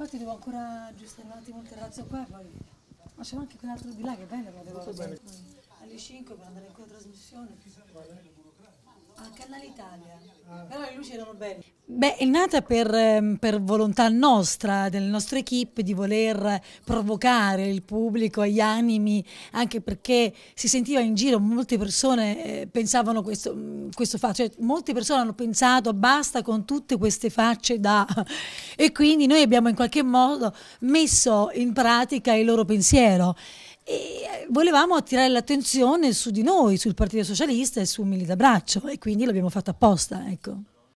Infatti devo ancora aggiustare un attimo il terrazzo qua poi. Ma c'è anche quell'altro di là che è bello, ma devo bene. alle 5 per andare in quella trasmissione. Al Canale Italia. Però le luci erano belle. Beh, è nata per, ehm, per, volontà nostra, delle nostre equip, di voler provocare il pubblico, gli animi, anche perché si sentiva in giro, molte persone eh, pensavano questo, questo fatto. Cioè, molte persone hanno pensato basta con tutte queste facce da... e quindi noi abbiamo in qualche modo messo in pratica il loro pensiero. E eh, volevamo attirare l'attenzione su di noi, sul Partito Socialista e su Milita Braccio e quindi l'abbiamo fatto apposta. Ecco.